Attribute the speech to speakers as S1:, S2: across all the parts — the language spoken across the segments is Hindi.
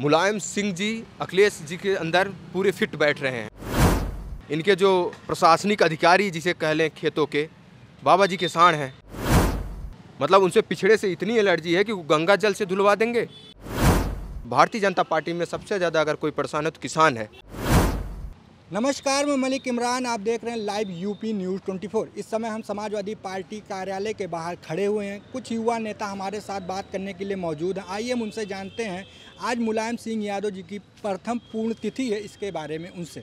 S1: मुलायम सिंह जी अखिलेश जी के अंदर पूरे फिट बैठ रहे हैं इनके जो प्रशासनिक अधिकारी जिसे कह लें खेतों के बाबा जी के साण हैं मतलब उनसे पिछड़े से इतनी एलर्जी है कि वो गंगा जल से धुलवा देंगे भारतीय जनता पार्टी में सबसे ज़्यादा अगर कोई परेशान है तो किसान है
S2: नमस्कार मैं मलिक इमरान आप देख रहे हैं लाइव यूपी न्यूज़ 24 इस समय हम समाजवादी पार्टी कार्यालय के बाहर खड़े हुए हैं कुछ युवा नेता हमारे साथ बात करने के लिए मौजूद हैं आइए हम उनसे जानते हैं आज मुलायम सिंह यादव जी की प्रथम पूर्ण तिथि है इसके बारे में उनसे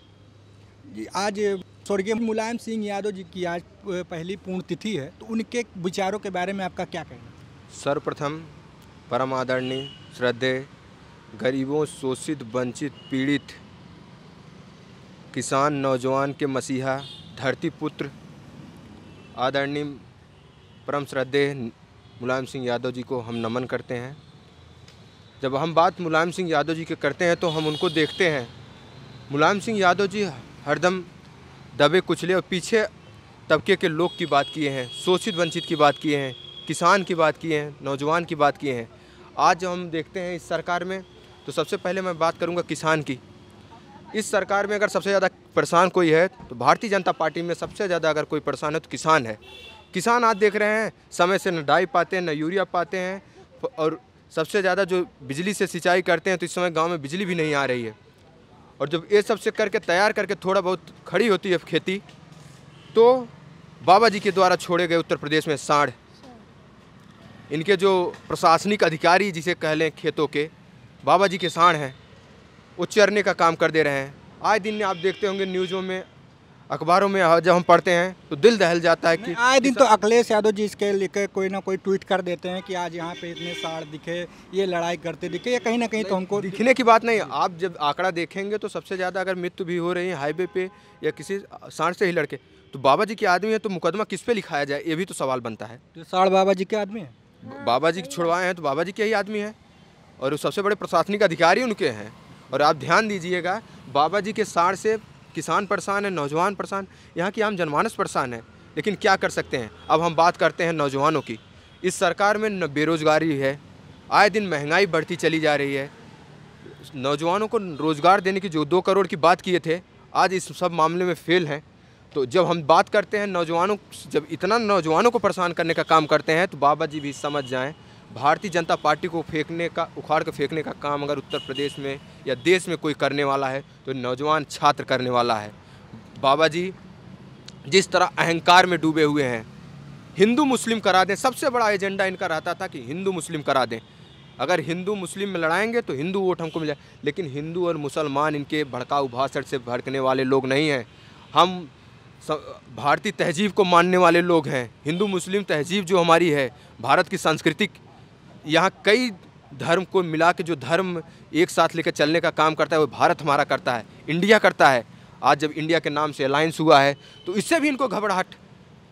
S2: आज स्वर्गीय मुलायम सिंह यादव जी की आज पहली पूर्ण तिथि है तो उनके विचारों के बारे में आपका क्या कहना
S1: सर्वप्रथम परम आदरणीय श्रद्धेय गरीबों शोषित वंचित पीड़ित किसान नौजवान के मसीहा धरती पुत्र आदरणीय परम श्रद्धेय मुलायम सिंह यादव जी को हम नमन करते हैं जब हम बात मुलायम सिंह यादव जी के करते हैं तो हम उनको देखते हैं मुलायम सिंह यादव जी हरदम दबे कुचले और पीछे तबके के लोग की बात किए हैं शोषित वंचित की बात किए हैं किसान की बात किए हैं नौजवान की बात किए हैं आज जब हम देखते हैं इस सरकार में तो सबसे पहले मैं बात करूँगा किसान की इस सरकार में अगर सबसे ज़्यादा परेशान कोई है तो भारतीय जनता पार्टी में सबसे ज़्यादा अगर कोई परेशान है तो किसान है किसान आज देख रहे हैं समय से न डाई पाते हैं न यूरिया पाते हैं और सबसे ज़्यादा जो बिजली से सिंचाई करते हैं तो इस समय गाँव में बिजली भी नहीं आ रही है और जब ये सब से करके तैयार करके थोड़ा बहुत खड़ी होती है खेती तो बाबा जी के द्वारा छोड़े गए उत्तर प्रदेश में साढ़ इनके जो प्रशासनिक अधिकारी जिसे कह लें खेतों के बाबा जी के साढ़ हैं उच्चरने का काम कर दे रहे हैं आए दिन आप देखते होंगे न्यूज़ों में अखबारों में हाँ, जब हम पढ़ते हैं तो दिल दहल जाता है कि आए दिन तो अखिलेश यादव जी इसके लेकर कोई ना
S2: कोई ट्वीट कर देते हैं कि आज यहाँ पे इतने साड़ दिखे ये लड़ाई करते दिखे या
S1: कहीं ना कहीं तो हमको दिखने की बात नहीं आप जब आंकड़ा देखेंगे तो सबसे ज़्यादा अगर मृत्यु भी हो रही है हाईवे पे या किसी साढ़ से ही लड़के तो बाबा जी के आदमी है तो मुकदमा किस पे लिखाया जाए ये भी तो सवाल बनता है साढ़ बाबा जी के आदमी है बाबा जी छुड़वाए हैं तो बाबा जी के ही आदमी है और सबसे बड़े प्रशासनिक अधिकारी उनके हैं और आप ध्यान दीजिएगा बाबा जी के साढ़ से किसान परेशान है नौजवान परेशान यहाँ की आम जनमानस परेशान है लेकिन क्या कर सकते हैं अब हम बात करते हैं नौजवानों की इस सरकार में बेरोज़गारी है आए दिन महंगाई बढ़ती चली जा रही है नौजवानों को रोज़गार देने की जो दो करोड़ की बात किए थे आज इस सब मामले में फेल हैं तो जब हम बात करते हैं नौजवानों जब इतना नौजवानों को परेशान करने का काम करते हैं तो बाबा जी भी समझ जाएं भारतीय जनता पार्टी को फेंकने का उखाड़ कर फेंकने का काम अगर उत्तर प्रदेश में या देश में कोई करने वाला है तो नौजवान छात्र करने वाला है बाबा जी जिस तरह अहंकार में डूबे हुए हैं हिंदू मुस्लिम करा दें सबसे बड़ा एजेंडा इनका रहता था कि हिंदू मुस्लिम करा दें अगर हिंदू मुस्लिम में लड़ाएंगे तो हिंदू वोट हमको मिल जाए लेकिन हिंदू और मुसलमान इनके भड़काऊ भाषण से भड़कने वाले लोग नहीं हैं हम भारतीय तहजीब को मानने वाले लोग हैं हिंदू मुस्लिम तहजीब जो हमारी है भारत की सांस्कृतिक यहाँ कई धर्म को मिला के जो धर्म एक साथ लेकर चलने का काम करता है वो भारत हमारा करता है इंडिया करता है आज जब इंडिया के नाम से अलायंस हुआ है तो इससे भी इनको घबराहट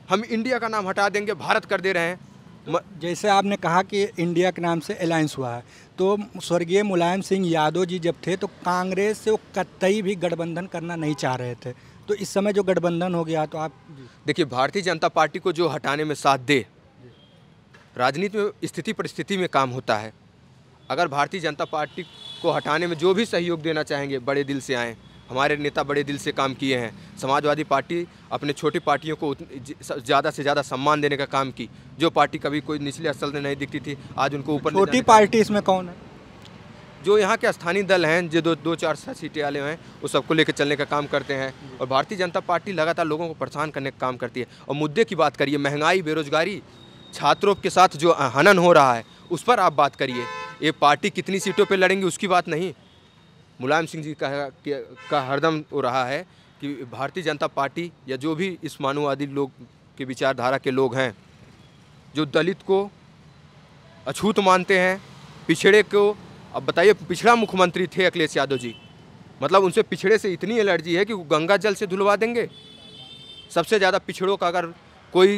S1: हम इंडिया का नाम हटा देंगे भारत कर दे रहे हैं
S2: तो जैसे आपने कहा कि इंडिया के नाम से अलायंस हुआ है तो स्वर्गीय मुलायम सिंह यादव जी जब थे तो कांग्रेस से वो कतई भी गठबंधन करना नहीं चाह रहे थे तो इस समय जो गठबंधन हो गया तो आप
S1: देखिए भारतीय जनता पार्टी को जो हटाने में साथ दे राजनीति में स्थिति परिस्थिति में काम होता है अगर भारतीय जनता पार्टी को हटाने में जो भी सहयोग देना चाहेंगे बड़े दिल से आएँ हमारे नेता बड़े दिल से काम किए हैं समाजवादी पार्टी अपने छोटी पार्टियों को ज़्यादा से ज़्यादा सम्मान देने का काम की जो पार्टी कभी कोई निचले स्तर में नहीं दिखती थी आज उनको ऊपर छोटी पार्टी इसमें कौन है जो यहाँ के स्थानीय दल हैं जो दो दो चार सात सीटें वाले हैं वो सबको लेकर चलने का काम करते हैं और भारतीय जनता पार्टी लगातार लोगों को परेशान करने का काम करती है और मुद्दे की बात करिए महंगाई बेरोजगारी छात्रों के साथ जो हनन हो रहा है उस पर आप बात करिए ये पार्टी कितनी सीटों पर लड़ेंगी उसकी बात नहीं मुलायम सिंह जी का का हरदम वो रहा है कि भारतीय जनता पार्टी या जो भी इस मानववादी लोग के विचारधारा के लोग हैं जो दलित को अछूत मानते हैं पिछड़े को अब बताइए पिछड़ा मुख्यमंत्री थे अखिलेश यादव जी मतलब उनसे पिछड़े से इतनी एलर्जी है कि वो गंगा जल से धुलवा देंगे सबसे ज़्यादा पिछड़ों का अगर कोई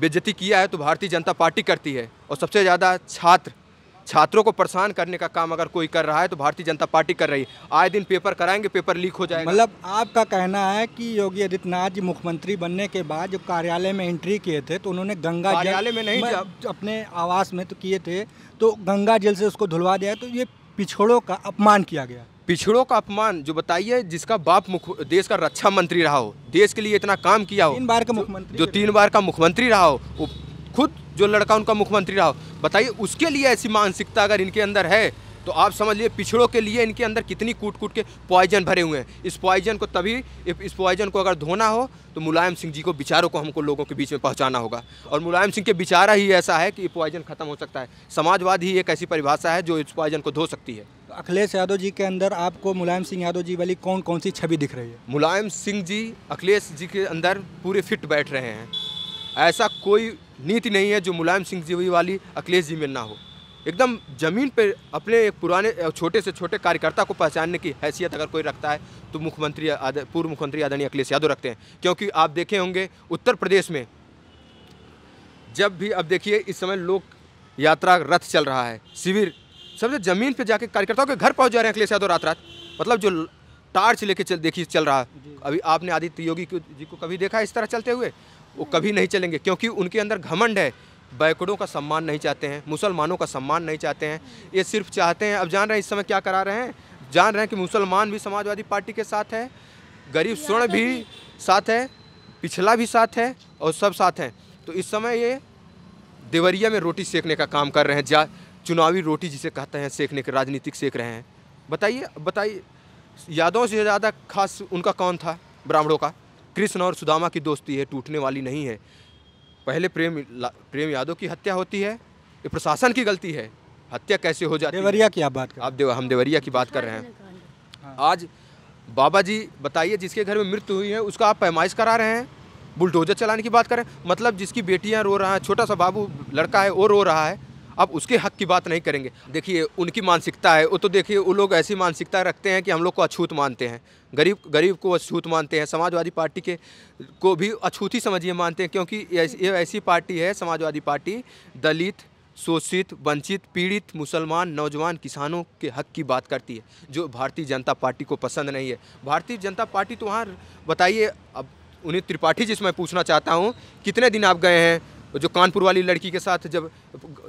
S1: बेजती किया है तो भारतीय जनता पार्टी करती है और सबसे ज़्यादा छात्र छात्रों को परेशान करने का काम अगर कोई कर रहा है तो भारतीय जनता पार्टी कर रही है आए दिन पेपर कराएंगे पेपर लीक हो जाएगा मतलब
S2: आपका कहना है कि योगी आदित्यनाथ जी मुख्यमंत्री बनने के बाद जब कार्यालय में एंट्री किए थे तो उन्होंने गंगा कार्यालय में नहीं अपने आवास में तो किए थे तो गंगा जल से उसको धुलवा दिया तो ये पिछड़ों का अपमान
S1: किया गया पिछड़ों का अपमान जो बताइए जिसका बाप मुख देश का रक्षा मंत्री रहा हो देश के लिए इतना काम किया हो तीन बार का मुख्यमंत्री जो तीन बार का मुख्यमंत्री रहा हो वो खुद जो लड़का उनका मुख्यमंत्री रहा हो बताइए उसके लिए ऐसी मानसिकता अगर इनके अंदर है तो आप समझ लिए पिछड़ों के लिए इनके अंदर कितनी कूट कूट के पॉइजन भरे हुए हैं इस पॉइजन को तभी इस पॉइजन को अगर धोना हो तो मुलायम सिंह जी को विचारों को हमको लोगों के बीच में पहुंचाना होगा और मुलायम सिंह के विचारा ही ऐसा है कि ये पॉइजन खत्म हो सकता है समाजवाद ही एक ऐसी परिभाषा है जो इस पॉइजन को धो सकती है अखिलेश यादव
S2: जी के अंदर आपको मुलायम सिंह यादव जी वाली कौन कौन सी छवि दिख रही है
S1: मुलायम सिंह जी अखिलेश जी के अंदर पूरे फिट बैठ रहे हैं ऐसा कोई नीति नहीं है जो मुलायम सिंह जी वाली अखिलेश जी में ना हो एकदम ज़मीन पर अपने एक पुराने छोटे से छोटे कार्यकर्ता को पहचानने की हैसियत अगर कोई रखता है तो मुख्यमंत्री पूर्व मुख्यमंत्री आदरणीय अखिलेश यादव रखते हैं क्योंकि आप देखे होंगे उत्तर प्रदेश में जब भी अब देखिए इस समय लोक यात्रा रथ चल रहा है शिविर सबसे ज़मीन पे जाके कार्यकर्ताओं के घर पहुंच जा रहे हैं अखिलेश यादव रात रात मतलब जो टार्च लेके चल देखिए चल रहा अभी आपने आदित्य योगी जी को कभी देखा इस तरह चलते हुए वो कभी नहीं चलेंगे क्योंकि उनके अंदर घमंड है बैकड़ों का सम्मान नहीं चाहते हैं मुसलमानों का सम्मान नहीं चाहते हैं ये सिर्फ चाहते हैं अब जान रहे हैं इस समय क्या करा रहे हैं जान रहे हैं कि मुसलमान भी समाजवादी पार्टी के साथ है गरीब स्वर्ण भी साथ है पिछला भी साथ है और सब साथ हैं तो इस समय ये देवरिया में रोटी सेकने का काम कर रहे हैं जा चुनावी रोटी जिसे कहते हैं सेकने के राजनीतिक सेक रहे हैं बताइए बताइए यादव से ज़्यादा खास उनका कौन था ब्राह्मणों का कृष्ण और सुदामा की दोस्ती है टूटने वाली नहीं है पहले प्रेम प्रेम यादव की हत्या होती है ये प्रशासन की गलती है हत्या कैसे हो जाती देवरिया की आप बात कर आप देव हम देवरिया की बात कर रहे हैं आज बाबा जी बताइए जिसके घर में मृत्यु हुई है उसका आप पैमाइश करा रहे हैं बुलडोजर चलाने की बात करें मतलब जिसकी बेटियां रो रहा है छोटा सा बाबू लड़का है वो रो रहा है अब उसके हक की बात नहीं करेंगे देखिए उनकी मानसिकता है वो तो देखिए वो लोग ऐसी मानसिकता रखते हैं कि हम लोग को अछूत मानते हैं गरीब गरीब को अछूत मानते हैं समाजवादी पार्टी के को भी अछूत ही समझिए मानते हैं क्योंकि ये ऐसी पार्टी है समाजवादी पार्टी दलित शोषित वंचित पीड़ित मुसलमान नौजवान किसानों के हक की बात करती है जो भारतीय जनता पार्टी को पसंद नहीं है भारतीय जनता पार्टी तो वहाँ बताइए अब उन्हें त्रिपाठी जी से मैं पूछना चाहता हूँ कितने दिन आप गए हैं जो कानपुर वाली लड़की के साथ जब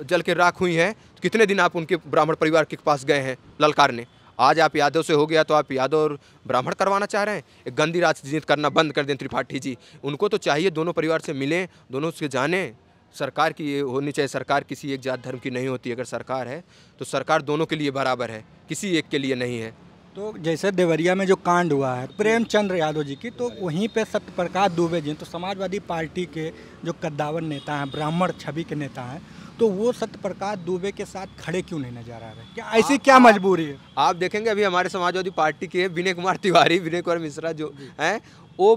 S1: जल के राख हुई हैं तो कितने दिन आप उनके ब्राह्मण परिवार के पास गए हैं ललकारने आज आप यादव से हो गया तो आप यादव और ब्राह्मण करवाना चाह रहे हैं एक गंदी राजनीति करना बंद कर दें त्रिपाठी जी उनको तो चाहिए दोनों परिवार से मिलें दोनों से जाने सरकार की ये होनी चाहिए सरकार किसी एक जात धर्म की नहीं होती अगर सरकार है तो सरकार दोनों के लिए बराबर है किसी एक के लिए नहीं है
S2: तो जैसे देवरिया में जो कांड हुआ है प्रेमचंद्र यादव जी की तो वहीं पे सत्यप्रकाश दुबे जी तो समाजवादी पार्टी के जो कद्दावर नेता हैं ब्राह्मण छवि के नेता हैं तो वो सत्यप्रकाश दुबे के साथ खड़े क्यों नहीं नजर आ रहे क्या ऐसी क्या मजबूरी है
S1: आप देखेंगे अभी हमारे समाजवादी पार्टी के विनय कुमार तिवारी विनय कुमार मिश्रा जो हैं वो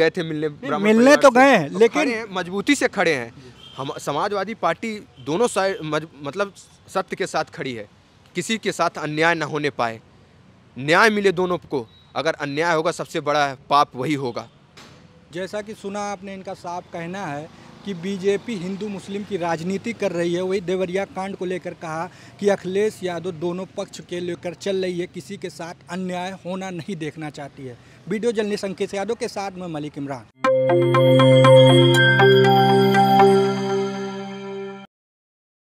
S1: गए थे मिलने मिलने तो गए हैं तो लेकिन मजबूती से खड़े हैं हम समाजवादी पार्टी दोनों साइड मतलब सत्य के साथ खड़ी है किसी के साथ अन्याय ना होने पाए न्याय मिले दोनों को अगर अन्याय होगा सबसे बड़ा पाप वही होगा
S2: जैसा कि सुना आपने इनका साफ कहना है कि बीजेपी हिंदू मुस्लिम की राजनीति कर रही है वही देवरिया कांड को लेकर कहा कि अखिलेश यादव दोनों पक्ष के लेकर चल रही है किसी के साथ अन्याय होना नहीं देखना चाहती है वीडियो जल्दी संकेश यादव के साथ में मलिक इमरान